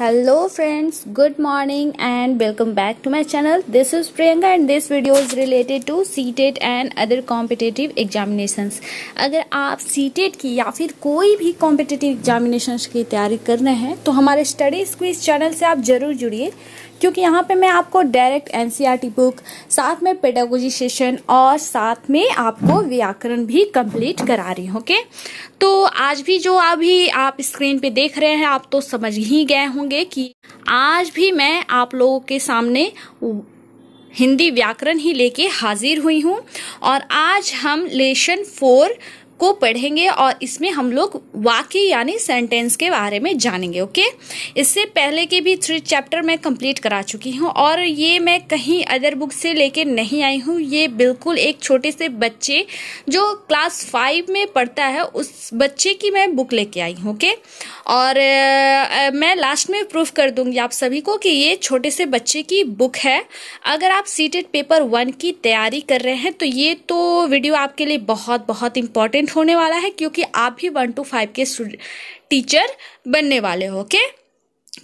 Hello friends good morning and welcome back to my channel this is Priyanka and this video is related to CTET and other competitive examinations अगर आप CTET e की या फिर कोई भी competitive examination की तैयारी कर रहे हैं तो हमारे स्टडी स्क्वीज चैनल से आप जरूर जुड़िए क्योंकि यहाँ पे मैं आपको डायरेक्ट एनसीईआरटी बुक साथ में पेडागोजी सेशन और साथ में आपको व्याकरण भी कंप्लीट करा रही हूँ ओके तो आज भी जो अभी आप स्क्रीन पे देख रहे हैं आप तो समझ ही गए होंगे कि आज भी मैं आप लोगों के सामने हिंदी व्याकरण ही लेके हाजिर हुई हूँ और आज हम लेशन फोर को पढ़ेंगे और इसमें हम लोग वाक्य यानी सेंटेंस के बारे में जानेंगे ओके इससे पहले के भी थ्री चैप्टर मैं कंप्लीट करा चुकी हूँ और ये मैं कहीं अदर बुक से लेके नहीं आई हूँ ये बिल्कुल एक छोटे से बच्चे जो क्लास फाइव में पढ़ता है उस बच्चे की मैं बुक लेके आई हूँ ओके और आ, मैं लास्ट में प्रूफ कर दूंगी आप सभी को कि ये छोटे से बच्चे की बुक है अगर आप सीटेड पेपर वन की तैयारी कर रहे हैं तो ये तो वीडियो आपके लिए बहुत बहुत इंपॉर्टेंट इंपॉर्टेंट होने वाला है क्योंकि आप भी वन टू फाइव के टीचर बनने वाले हो ओके okay?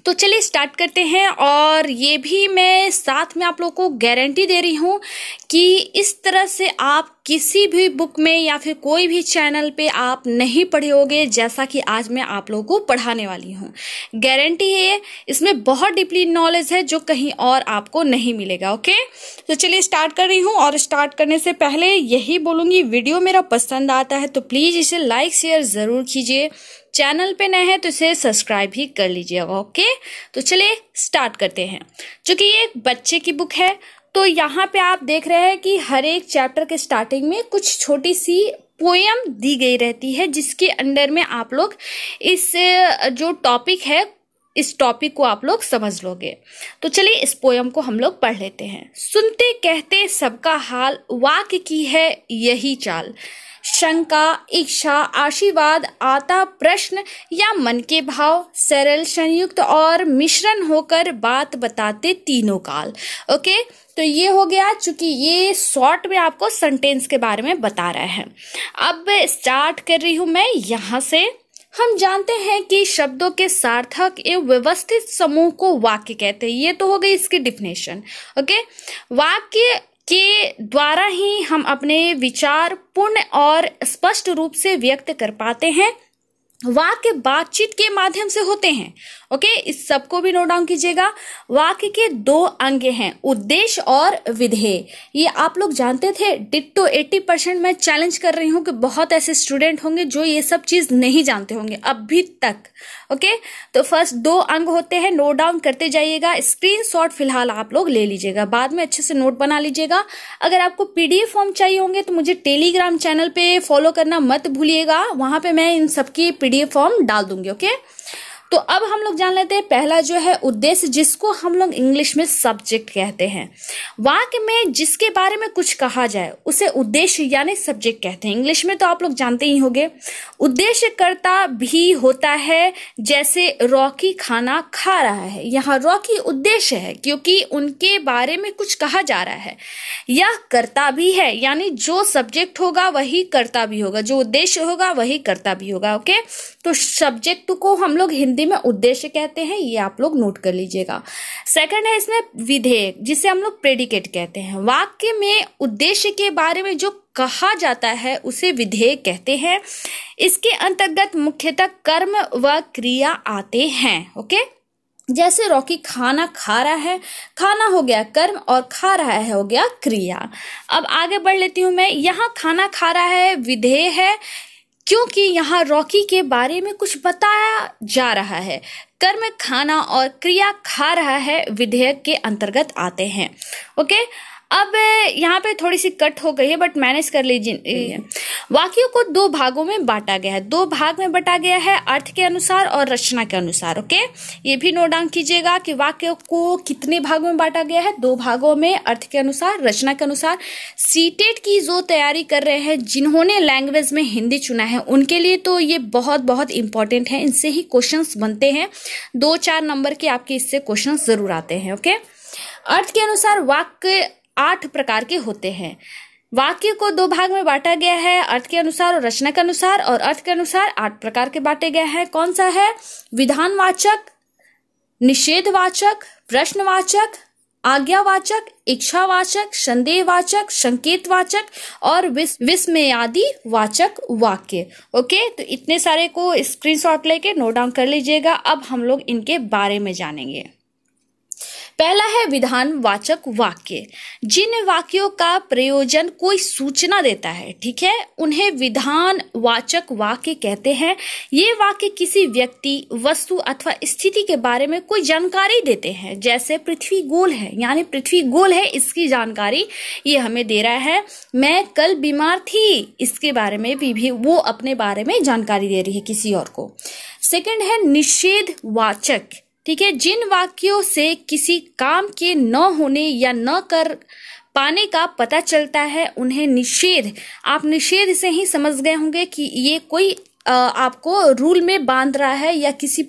तो चलिए स्टार्ट करते हैं और ये भी मैं साथ में आप लोगों को गारंटी दे रही हूँ कि इस तरह से आप किसी भी बुक में या फिर कोई भी चैनल पे आप नहीं पढ़े जैसा कि आज मैं आप लोगों को पढ़ाने वाली हूँ गारंटी है इसमें बहुत डीपली नॉलेज है जो कहीं और आपको नहीं मिलेगा ओके तो चलिए स्टार्ट कर रही हूँ और स्टार्ट करने से पहले यही बोलूँगी वीडियो मेरा पसंद आता है तो प्लीज़ इसे लाइक शेयर ज़रूर कीजिए चैनल पे नए हैं तो इसे सब्सक्राइब ही कर लीजिएगा ओके तो चलिए स्टार्ट करते हैं चूंकि ये एक बच्चे की बुक है तो यहाँ पे आप देख रहे हैं कि हर एक चैप्टर के स्टार्टिंग में कुछ छोटी सी पोएम दी गई रहती है जिसके अंडर में आप लोग इस जो टॉपिक है इस टॉपिक को आप लोग समझ लोगे तो चलिए इस पोयम को हम लोग पढ़ लेते हैं सुनते कहते सबका हाल वाक की है यही चाल शंका इच्छा आशीर्वाद आता प्रश्न या मन के भाव सरल संयुक्त और मिश्रण होकर बात बताते तीनों काल ओके तो ये हो गया चूंकि ये शॉर्ट में आपको सेंटेंस के बारे में बता रहा है अब स्टार्ट कर रही हूं मैं यहाँ से हम जानते हैं कि शब्दों के सार्थक एवं व्यवस्थित समूह को वाक्य कहते हैं ये तो हो गई इसकी डिफिनेशन ओके वाक्य के द्वारा ही हम अपने विचार पूर्ण और स्पष्ट रूप से व्यक्त कर पाते हैं वाक्य बातचीत के माध्यम से होते हैं ओके इस सबको भी नोट डाउन कीजिएगा वाक्य के दो अंग हैं उद्देश्य और विधेय ये आप लोग जानते थे डिट्टो 80 परसेंट मैं चैलेंज कर रही हूँ कि बहुत ऐसे स्टूडेंट होंगे जो ये सब चीज नहीं जानते होंगे अभी तक ओके तो फर्स्ट दो अंग होते हैं नोट डाउन करते जाइएगा स्क्रीनशॉट फिलहाल आप लोग ले लीजिएगा बाद में अच्छे से नोट बना लीजिएगा अगर आपको पीडीएफ फॉर्म चाहिए होंगे तो मुझे टेलीग्राम चैनल पे फॉलो करना मत भूलिएगा वहां पे मैं इन सबकी पीडीएफ फॉर्म डाल दूंगी ओके तो अब हम लोग जान लेते हैं पहला जो है उद्देश्य जिसको हम लोग इंग्लिश में सब्जेक्ट कहते हैं वाक्य में जिसके बारे में कुछ कहा जाए उसे उद्देश्य यानी सब्जेक्ट कहते हैं इंग्लिश में तो आप लोग जानते ही होंगे उद्देश्यकर्ता भी होता है जैसे रॉकी खाना खा रहा है यहाँ रॉकी उद्देश्य है क्योंकि उनके बारे में कुछ कहा जा रहा है यह कर्ता भी है यानी जो सब्जेक्ट होगा वही कर्ता भी होगा जो उद्देश्य होगा वही कर्ता भी होगा ओके तो सब्जेक्ट को हम लोग हिंदी हिंदी में उद्देश्य कहते हैं ये आप लोग नोट कर लीजिएगा सेकंड है इसमें विधेयक जिसे हम लोग प्रेडिकेट कहते हैं वाक्य में उद्देश्य के बारे में जो कहा जाता है उसे विधेयक कहते हैं इसके अंतर्गत मुख्यतः कर्म व क्रिया आते हैं ओके जैसे रॉकी खाना खा रहा है खाना हो गया कर्म और खा रहा है हो गया क्रिया अब आगे बढ़ लेती हूं मैं यहाँ खाना खा रहा है विधेय है क्योंकि यहाँ रॉकी के बारे में कुछ बताया जा रहा है कर्म खाना और क्रिया खा रहा है विधेयक के अंतर्गत आते हैं ओके अब यहाँ पे थोड़ी सी कट हो गई है बट मैनेज कर लीजिए वाक्यों को दो भागों में बांटा गया है दो भाग में बांटा गया है अर्थ के अनुसार और रचना के अनुसार ओके ये भी नोट डाउन कीजिएगा कि वाक्य को कितने भागों में बांटा गया है दो भागों में अर्थ के अनुसार रचना के अनुसार सीटेट की जो तैयारी कर रहे हैं जिन्होंने लैंग्वेज में हिंदी चुना है उनके लिए तो ये बहुत बहुत इंपॉर्टेंट है इनसे ही क्वेश्चन बनते हैं दो चार नंबर के आपके इससे क्वेश्चन जरूर आते हैं ओके अर्थ के अनुसार वाक्य आठ प्रकार के होते हैं वाक्य को दो भाग में बांटा गया है अर्थ के अनुसार और रचना के अनुसार और अर्थ के अनुसार आठ प्रकार के बांटे गए हैं कौन सा है विधानवाचक निषेधवाचक प्रश्नवाचक आज्ञावाचक इच्छावाचक संदेहवाचक संकेतवाचक और विस्मयादि वाचक वाक्य ओके तो इतने सारे को स्क्रीनशॉट लेके नोट डाउन कर लीजिएगा अब हम लोग इनके बारे में जानेंगे पहला है विधान वाचक वाक्य जिन वाक्यों का प्रयोजन कोई सूचना देता है ठीक है उन्हें विधान वाचक वाक्य कहते हैं ये वाक्य किसी व्यक्ति वस्तु अथवा स्थिति के बारे में कोई जानकारी देते हैं जैसे पृथ्वी गोल है यानी पृथ्वी गोल है इसकी जानकारी ये हमें दे रहा है मैं कल बीमार थी इसके बारे में भी, भी वो अपने बारे में जानकारी दे रही है किसी और को सेकेंड है निषेध वाचक ठीक है जिन वाक्यों से किसी काम के न होने या न कर पाने का पता चलता है उन्हें निषेध आप निषेध से ही समझ गए होंगे कि ये कोई आपको रूल में बांध रहा है या किसी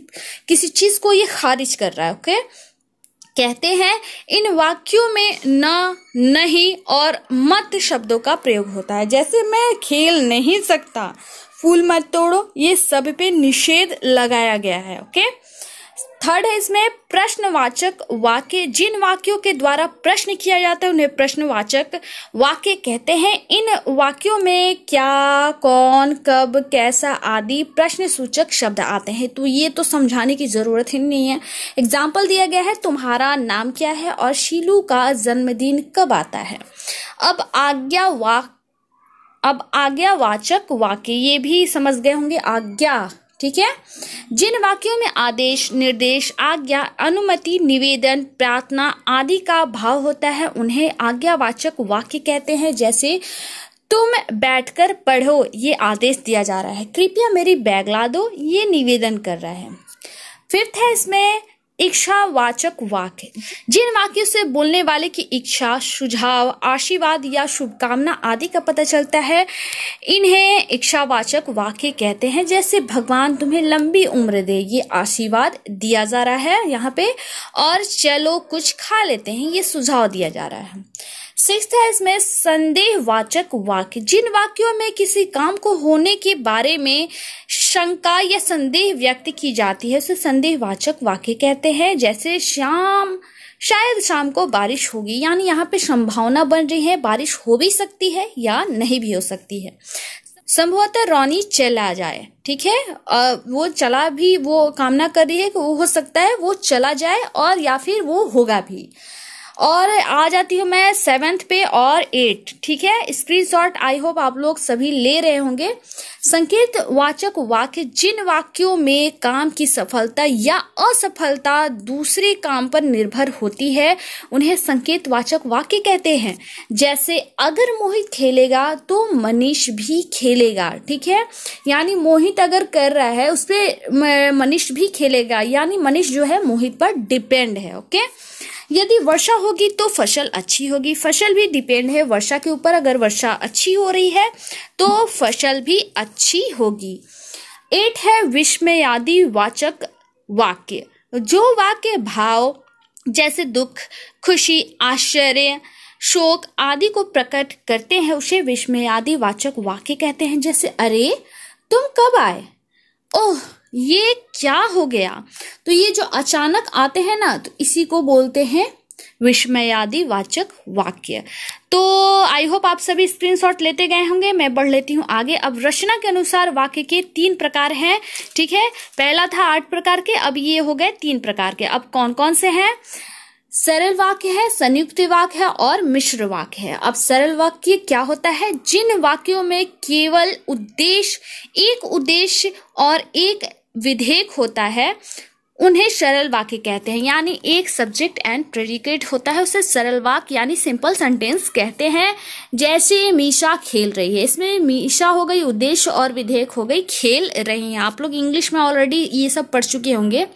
किसी चीज को ये खारिज कर रहा है ओके कहते हैं इन वाक्यों में न नहीं और मत शब्दों का प्रयोग होता है जैसे मैं खेल नहीं सकता फूल मत तोड़ो ये सब पे निषेध लगाया गया है ओके थर्ड है इसमें प्रश्नवाचक वाक्य जिन वाक्यों के द्वारा प्रश्न किया जाता है उन्हें प्रश्नवाचक वाक्य कहते हैं इन वाक्यों में क्या कौन कब कैसा आदि प्रश्न सूचक शब्द आते हैं तो ये तो समझाने की जरूरत ही नहीं है एग्जाम्पल दिया गया है तुम्हारा नाम क्या है और शीलू का जन्मदिन कब आता है अब आज्ञा वाक अब आज्ञावाचक वाक्य ये भी समझ गए होंगे आज्ञा ठीक है जिन वाक्यों में आदेश निर्देश आज्ञा अनुमति निवेदन प्रार्थना आदि का भाव होता है उन्हें आज्ञावाचक वाक्य कहते हैं जैसे तुम बैठकर पढ़ो ये आदेश दिया जा रहा है कृपया मेरी बैग ला दो ये निवेदन कर रहा है फिफ्थ है इसमें इच्छावाचक वाक्य जिन वाक्यों से बोलने वाले की इच्छा सुझाव आशीर्वाद या शुभकामना आदि का पता चलता है इन्हें इच्छावाचक वाक्य कहते हैं जैसे भगवान तुम्हें लंबी उम्र दे ये आशीर्वाद दिया जा रहा है यहाँ पे और चलो कुछ खा लेते हैं ये सुझाव दिया जा रहा है सिक्स है इसमें संदेहवाचक वाक्य जिन वाक्यों में किसी काम को होने के बारे में शंका या संदेह व्यक्त की जाती है उसे संदेहवाचक वाक्य कहते हैं जैसे श्याम शायद शाम को बारिश होगी यानी यहाँ पे संभावना बन रही है बारिश हो भी सकती है या नहीं भी हो सकती है संभवतः रोनी चला जाए ठीक है आ, वो चला भी वो कामना कर रही है कि वो हो सकता है वो चला जाए और या फिर वो होगा भी और आ जाती हूँ मैं सेवेंथ पे और एट ठीक है स्क्रीनशॉट आई होप आप लोग सभी ले रहे होंगे संकेत वाचक वाक्य जिन वाक्यों में काम की सफलता या असफलता दूसरे काम पर निर्भर होती है उन्हें संकेत वाचक वाक्य कहते हैं जैसे अगर मोहित खेलेगा तो मनीष भी खेलेगा ठीक है यानी मोहित अगर कर रहा है उस पर मनीष भी खेलेगा यानी मनीष जो है मोहित पर डिपेंड है ओके यदि वर्षा होगी तो फसल अच्छी होगी फसल भी डिपेंड है वर्षा के ऊपर अगर वर्षा अच्छी हो रही है तो फसल भी अच्छी होगी एट है विस्मयादि वाचक वाक्य जो वाक्य भाव जैसे दुख खुशी आश्चर्य शोक आदि को प्रकट करते हैं उसे विस्मयादि वाचक वाक्य कहते हैं जैसे अरे तुम कब आए ओह ये क्या हो गया तो ये जो अचानक आते हैं ना तो इसी को बोलते हैं विस्मयादि वाचक वाक्य तो आई होप आप सभी स्क्रीनशॉट लेते गए होंगे मैं बढ़ लेती हूँ आगे अब रचना के अनुसार वाक्य के तीन प्रकार हैं ठीक है पहला था आठ प्रकार के अब ये हो गए तीन प्रकार के अब कौन कौन से हैं सरल वाक्य है संयुक्त वाक्य है और मिश्र वाक्य है अब सरल वाक्य क्या होता है जिन वाक्यों में केवल उद्देश्य एक उद्देश्य और एक विधेयक होता है उन्हें सरल वाक्य कहते हैं यानी एक सब्जेक्ट एंड प्रेडिकेट होता है उसे सरल वाक्य यानी सिंपल सेंटेंस कहते हैं जैसे मीशा खेल रही है इसमें मीशा हो गई उद्देश्य और विधेयक हो गई खेल रही हैं आप लोग इंग्लिश में ऑलरेडी ये सब पढ़ चुके होंगे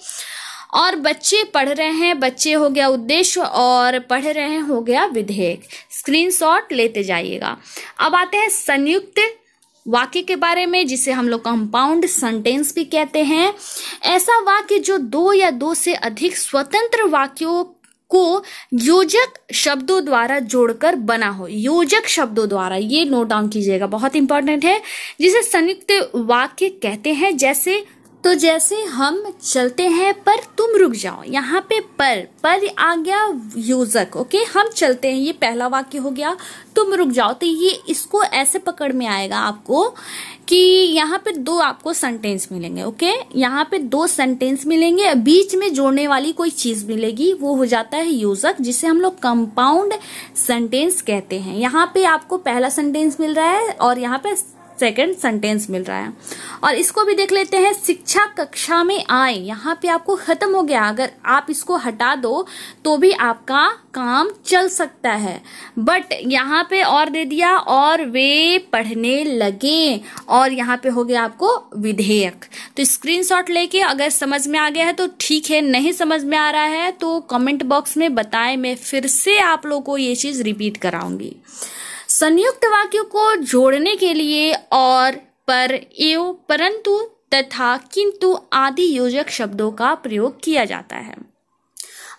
और बच्चे पढ़ रहे हैं बच्चे हो गया उद्देश्य और पढ़ रहे हैं हो गया विधेयक स्क्रीनशॉट लेते जाइएगा अब आते हैं संयुक्त वाक्य के बारे में जिसे हम लोग कंपाउंड सेंटेंस भी कहते हैं ऐसा वाक्य जो दो या दो से अधिक स्वतंत्र वाक्यों को योजक शब्दों द्वारा जोड़कर बना हो योजक शब्दों द्वारा ये नोट डाउन कीजिएगा बहुत इंपॉर्टेंट है जिसे संयुक्त वाक्य कहते हैं जैसे तो जैसे हम चलते हैं पर तुम रुक जाओ यहाँ पे पर पर आ गया योजक ओके हम चलते हैं ये पहला वाक्य हो गया तुम रुक जाओ तो ये इसको ऐसे पकड़ में आएगा आपको कि यहाँ पे दो आपको सेंटेंस मिलेंगे ओके यहाँ पे दो सेंटेंस मिलेंगे बीच में जोड़ने वाली कोई चीज मिलेगी वो हो जाता है योजक जिसे हम लोग कंपाउंड सेंटेंस कहते हैं यहाँ पे आपको पहला सेंटेंस मिल रहा है और यहाँ पे सेकंड सेंटेंस मिल रहा है और इसको भी देख लेते हैं शिक्षा कक्षा में आए यहाँ पे आपको खत्म हो गया अगर आप इसको हटा दो तो भी आपका काम चल सकता है बट यहाँ पे और दे दिया और वे पढ़ने लगे और यहाँ पे हो गया आपको विधेयक तो स्क्रीनशॉट लेके अगर समझ में आ गया है तो ठीक है नहीं समझ में आ रहा है तो कमेंट बॉक्स में बताएं मैं फिर से आप लोग को ये चीज़ रिपीट कराऊंगी संयुक्त वाक्यों को जोड़ने के लिए और पर एव परंतु तथा किंतु आदि योजक शब्दों का प्रयोग किया जाता है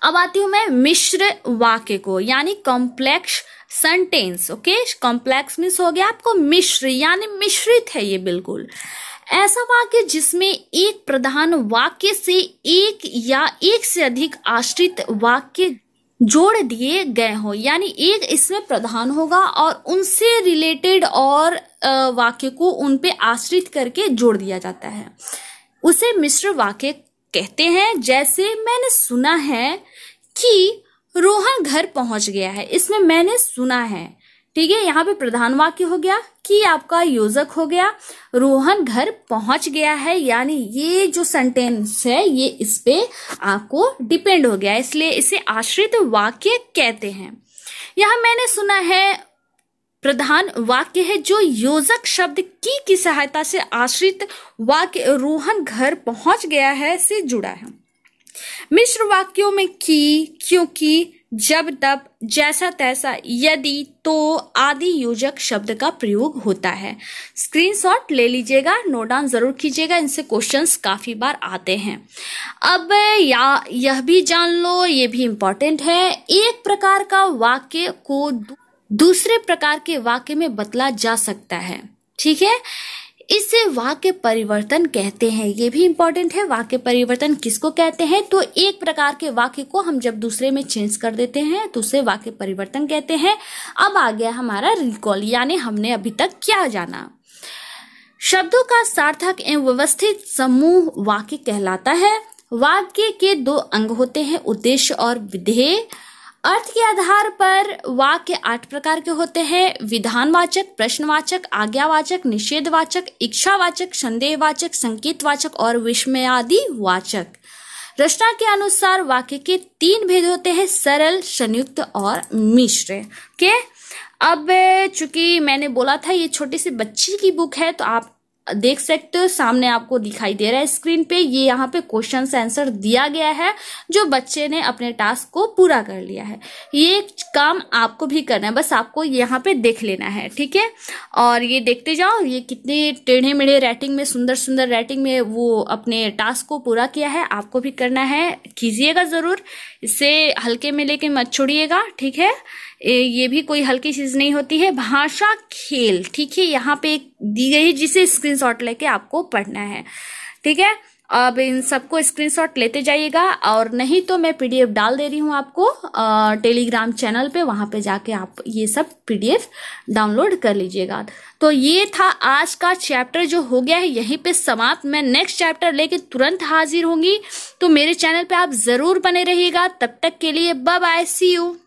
अब आती हूँ मैं मिश्र वाक्य को यानी complex sentence okay complex miss हो गया आपको मिश्र यानी मिश्रित है ये बिल्कुल ऐसा वाक्य जिसमें एक प्रधान वाक्य से एक या एक से अधिक आश्रित वाक्य जोड़ दिए गए हों यानी एक इसमें प्रधान होगा और उनसे रिलेटेड और वाक्य को उन पे आश्रित करके जोड़ दिया जाता है उसे मिश्र वाक्य कहते हैं जैसे मैंने सुना है कि रोहन घर पहुंच गया है इसमें मैंने सुना है ठीक है यहाँ पे प्रधान वाक्य हो गया कि आपका योजक हो गया रोहन घर पहुंच गया है यानी ये जो सेंटेंस है ये इस पे आपको डिपेंड हो गया इसलिए इसे आश्रित वाक्य कहते हैं यह मैंने सुना है प्रधान वाक्य है जो योजक शब्द की की सहायता से आश्रित वाक्य रोहन घर पहुंच गया है से जुड़ा है मिश्र वाक्यों में की क्योंकि जब तब जैसा तैसा यदि तो आदि योजक शब्द का प्रयोग होता है स्क्रीनशॉट ले लीजिएगा नोट डाउन जरूर कीजिएगा इनसे क्वेश्चंस काफी बार आते हैं अब या यह भी जान लो ये भी इम्पोर्टेंट है एक प्रकार का वाक्य को दूसरे प्रकार के वाक्य में बदला जा सकता है ठीक है इसे वाक्य परिवर्तन कहते हैं ये भी इंपॉर्टेंट है वाक्य परिवर्तन किसको कहते हैं तो एक प्रकार के वाक्य को हम जब दूसरे में चेंज कर देते हैं तो उसे वाक्य परिवर्तन कहते हैं अब आ गया हमारा रिकॉल यानी हमने अभी तक क्या जाना शब्दों का सार्थक एवं व्यवस्थित समूह वाक्य कहलाता है वाक्य के दो अंग होते हैं उद्देश्य और विधेय अर्थ के आधार पर वाक्य आठ प्रकार के होते हैं विधानवाचक प्रश्नवाचक आज्ञावाचक निषेधवाचक इच्छावाचक संदेहवाचक संकेतवाचक और विस्मयादि वाचक रचना के अनुसार वाक्य के तीन भेद होते हैं सरल संयुक्त और मिश्र के अब चूंकि मैंने बोला था ये छोटी सी बच्ची की बुक है तो आप देख सकते हो सामने आपको दिखाई दे रहा है स्क्रीन पे ये यहाँ पे क्वेश्चन आंसर दिया गया है जो बच्चे ने अपने टास्क को पूरा कर लिया है ये काम आपको भी करना है बस आपको यहाँ पे देख लेना है ठीक है और ये देखते जाओ ये कितने टेढ़े मेढ़े रेटिंग में सुंदर सुंदर रेटिंग में वो अपने टास्क को पूरा किया है आपको भी करना है कीजिएगा ज़रूर इसे हल्के में लेके मत छोड़िएगा ठीक है ये भी कोई हल्की चीज नहीं होती है भाषा खेल ठीक है यहाँ पे दी गई है जिसे स्क्रीनशॉट लेके आपको पढ़ना है ठीक है अब इन सबको स्क्रीनशॉट लेते जाइएगा और नहीं तो मैं पीडीएफ डाल दे रही हूँ आपको टेलीग्राम चैनल पे वहाँ पे जाके आप ये सब पीडीएफ डाउनलोड कर लीजिएगा तो ये था आज का चैप्टर जो हो गया है यहीं पे समाप्त मैं नेक्स्ट चैप्टर लेके तुरंत हाजिर होंगी तो मेरे चैनल पे आप ज़रूर बने रहिएगा तब तक के लिए बाय बाय सी यू